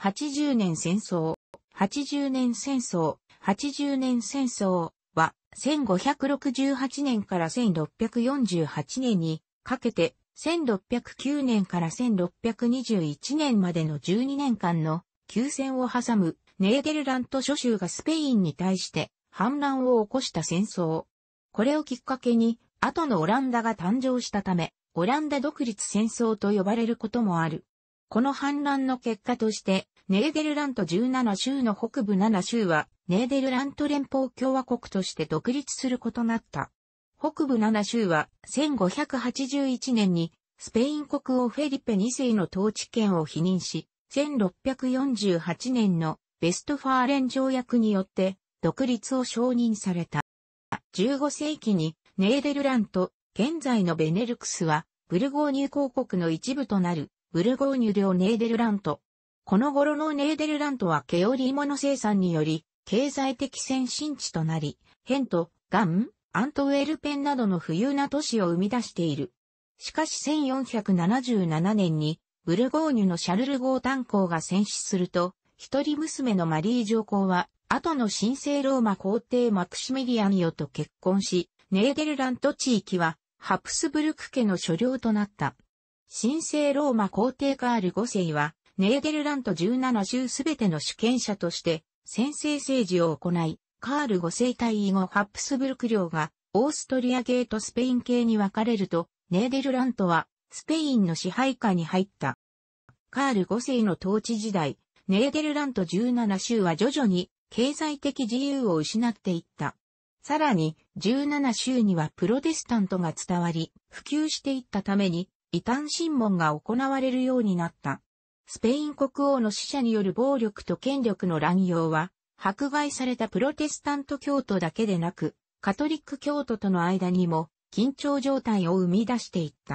80年戦争、80年戦争、80年戦争は、1568年から1648年にかけて、1609年から1621年までの12年間の休戦を挟むネーデルラント諸州がスペインに対して反乱を起こした戦争。これをきっかけに、後のオランダが誕生したため、オランダ独立戦争と呼ばれることもある。この反乱の結果として、ネーデルラント17州の北部7州は、ネーデルラント連邦共和国として独立することなった。北部7州は、1581年に、スペイン国王フェリペ2世の統治権を否認し、1648年のベストファーレン条約によって、独立を承認された。15世紀に、ネーデルラント、現在のベネルクスは、ブルゴーニュ公国の一部となるウルゴーニュ・領ネーデルラント。この頃のネーデルラントは毛織物生産により、経済的先進地となり、ヘント、ガン、アントウェルペンなどの富裕な都市を生み出している。しかし1477年に、ウルゴーニュのシャルルゴー炭鉱が戦死すると、一人娘のマリー上皇は、後の神聖ローマ皇帝マクシミリアンヨと結婚し、ネーデルラント地域は、ハプスブルク家の所領となった。神聖ローマ皇帝カール5世は、ネーデルラント17州すべての主権者として、先制政治を行い、カール5世退位後ハプスブルク領が、オーストリア系とスペイン系に分かれると、ネーデルラントは、スペインの支配下に入った。カール5世の統治時代、ネーデルラント17州は徐々に経済的自由を失っていった。さらに、17州にはプロテスタントが伝わり、普及していったために、異端審問が行われるようになった。スペイン国王の死者による暴力と権力の乱用は、迫害されたプロテスタント教徒だけでなく、カトリック教徒との間にも緊張状態を生み出していった。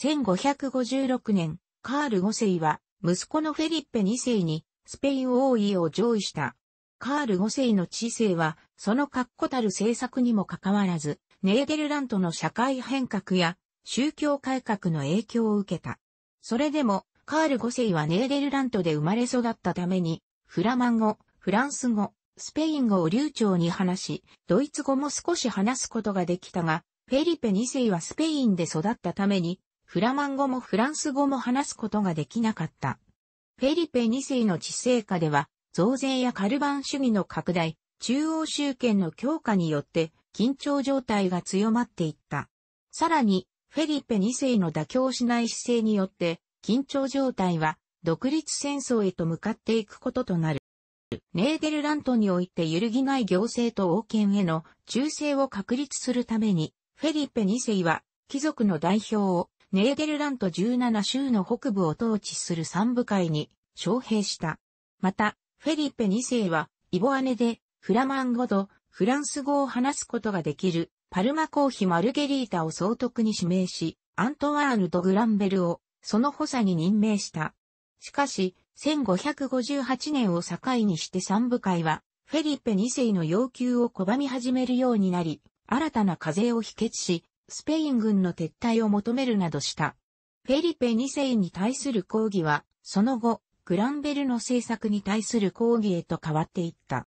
1556年、カール5世は息子のフェリッペ2世にスペイン王位を譲位した。カール5世の知性は、その確固たる政策にもかかわらず、ネーデルラントの社会変革や宗教改革の影響を受けた。それでも、カール5世はネーデルラントで生まれ育ったために、フラマン語、フランス語、スペイン語を流暢に話し、ドイツ語も少し話すことができたが、フェリペ2世はスペインで育ったために、フラマン語もフランス語も話すことができなかった。フェリペ2世の治世下では、増税やカルバン主義の拡大、中央集権の強化によって緊張状態が強まっていった。さらに、フェリペ2世の妥協しない姿勢によって、緊張状態は独立戦争へと向かっていくこととなる。ネーデルラントにおいて揺るぎない行政と王権への忠誠を確立するために、フェリペ2世は貴族の代表をネーデルラント17州の北部を統治する三部会に招聘した。また、フェリペ2世はイボアネでフラマン語とフランス語を話すことができるパルマ公妃マルゲリータを総督に指名し、アントワーヌ・ド・グランベルをその補佐に任命した。しかし、1558年を境にして三部会は、フェリペ2世の要求を拒み始めるようになり、新たな課税を否決し、スペイン軍の撤退を求めるなどした。フェリペ2世に対する抗議は、その後、グランベルの政策に対する抗議へと変わっていった。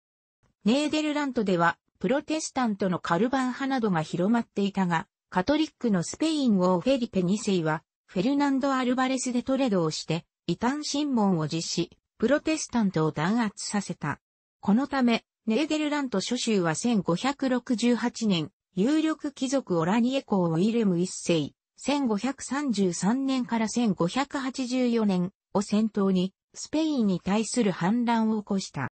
ネーデルラントでは、プロテスタントのカルバン派などが広まっていたが、カトリックのスペイン王フェリペ2世は、フェルナンド・アルバレスでトレドをして、異端審問を実施、プロテスタントを弾圧させた。このため、ネーデルラント諸州は1568年、有力貴族オラニエ公ウィレム一世、1533年から1584年を先頭に、スペインに対する反乱を起こした。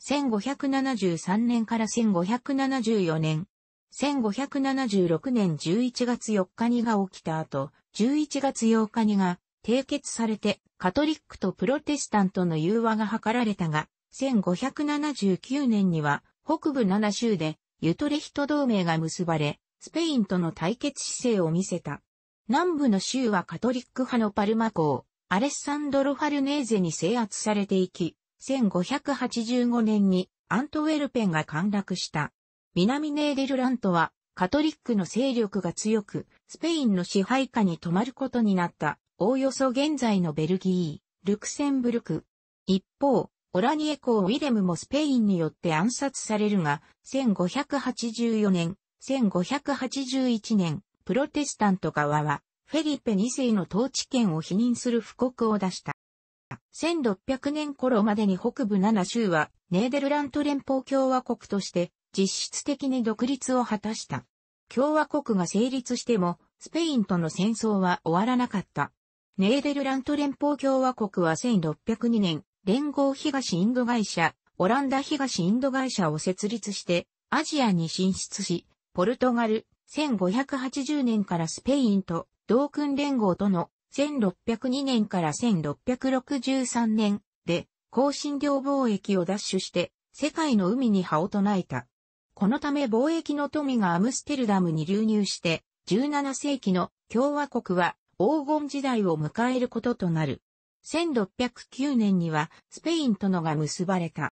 1573年から1574年、1576年11月4日にが起きた後、11月8日にが締結されて、カトリックとプロテスタントの融和が図られたが、1579年には北部7州でユトレヒト同盟が結ばれ、スペインとの対決姿勢を見せた。南部の州はカトリック派のパルマ港、アレッサンドロ・ファルネーゼに制圧されていき、1585年にアントウェルペンが陥落した。南ネーデルラントはカトリックの勢力が強く、スペインの支配下に止まることになった、おおよそ現在のベルギー、ルクセンブルク。一方、オラニエ公ウィレムもスペインによって暗殺されるが、1584年、1581年、プロテスタント側は、フェリペ2世の統治権を否認する布告を出した。1600年頃までに北部7州はネーデルラント連邦共和国として実質的に独立を果たした。共和国が成立してもスペインとの戦争は終わらなかった。ネーデルラント連邦共和国は1602年、連合東インド会社、オランダ東インド会社を設立してアジアに進出し、ポルトガル1580年からスペインと同訓連合との1602年から1663年で、香辛料貿易を奪取して、世界の海に葉を唱えた。このため貿易の富がアムステルダムに流入して、17世紀の共和国は黄金時代を迎えることとなる。1609年にはスペインとのが結ばれた。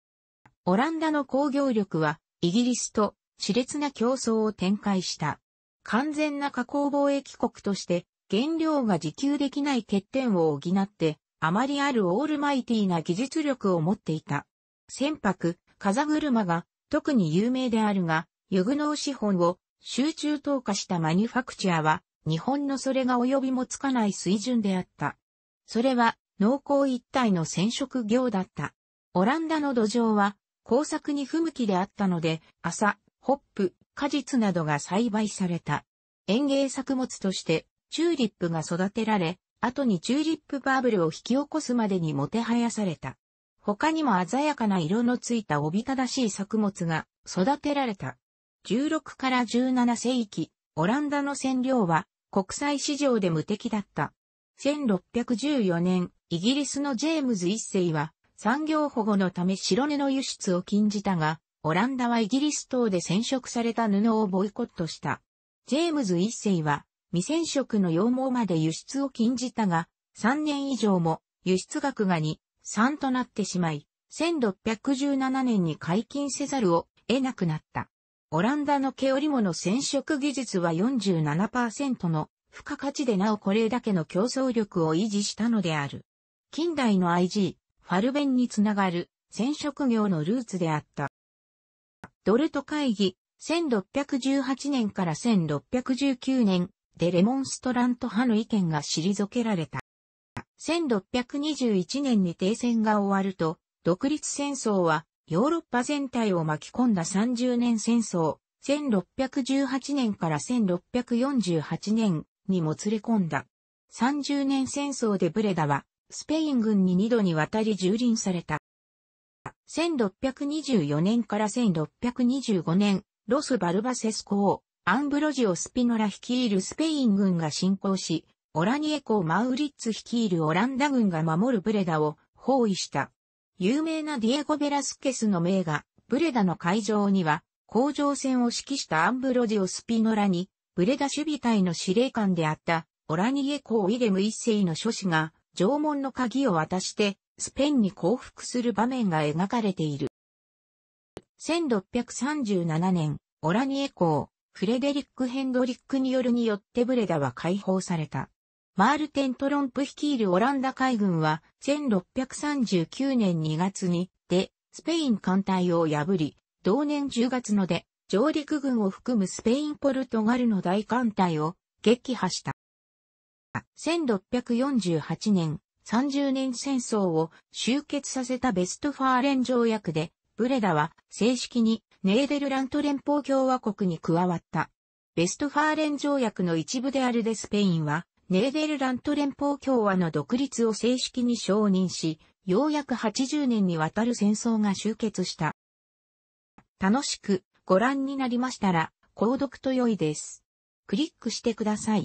オランダの工業力はイギリスと熾烈な競争を展開した。完全な加工貿易国として原料が自給できない欠点を補って、あまりあるオールマイティーな技術力を持っていた。船舶、風車が特に有名であるが、ユグノー資本を集中投下したマニュファクチャーは、日本のそれが及びもつかない水準であった。それは、農耕一体の染色業だった。オランダの土壌は、工作に不向きであったので、麻、ホップ、果実などが栽培された。園芸作物として、チューリップが育てられ、後にチューリップバブルを引き起こすまでにもてはやされた。他にも鮮やかな色のついたおびただしい作物が育てられた。16から17世紀、オランダの占領は国際市場で無敵だった。1614年、イギリスのジェームズ一世は産業保護のため白根の輸出を禁じたが、オランダはイギリス等で染色された布をボイコットした。ジェームズ一世は未染色の羊毛まで輸出を禁じたが、3年以上も輸出額が2、3となってしまい、1617年に解禁せざるを得なくなった。オランダの毛織物染色技術は47%の付加価値でなおこれだけの競争力を維持したのである。近代の IG、ファルベンにつながる染色業のルーツであった。ドルト会議、1618年から1619年、でレモンストラント派の意見が退けられた。1621年に停戦が終わると、独立戦争はヨーロッパ全体を巻き込んだ30年戦争、1618年から1648年にもつれ込んだ。30年戦争でブレダは、スペイン軍に2度にわたり蹂躙された。1624年から1625年、ロス・バルバセス公、アンブロジオ・スピノラ率いるスペイン軍が侵攻し、オラニエコ・マウリッツ率いるオランダ軍が守るブレダを包囲した。有名なディエゴ・ベラスケスの名画、ブレダの会場には、工場戦を指揮したアンブロジオ・スピノラに、ブレダ守備隊の司令官であった、オラニエコ・ウィレム一世の諸子が、縄文の鍵を渡して、スペインに降伏する場面が描かれている。1637年、オラニエコフレデリック・ヘンドリックによるによってブレダは解放された。マールテン・トロンプ率いるオランダ海軍は1639年2月にでスペイン艦隊を破り、同年10月ので上陸軍を含むスペイン・ポルトガルの大艦隊を撃破した。1648年30年戦争を終結させたベストファーレン条約で、ブレダは正式にネーデルラント連邦共和国に加わった。ベストファーレン条約の一部であるでスペインは、ネーデルラント連邦共和の独立を正式に承認し、ようやく80年にわたる戦争が終結した。楽しくご覧になりましたら、購読と良いです。クリックしてください。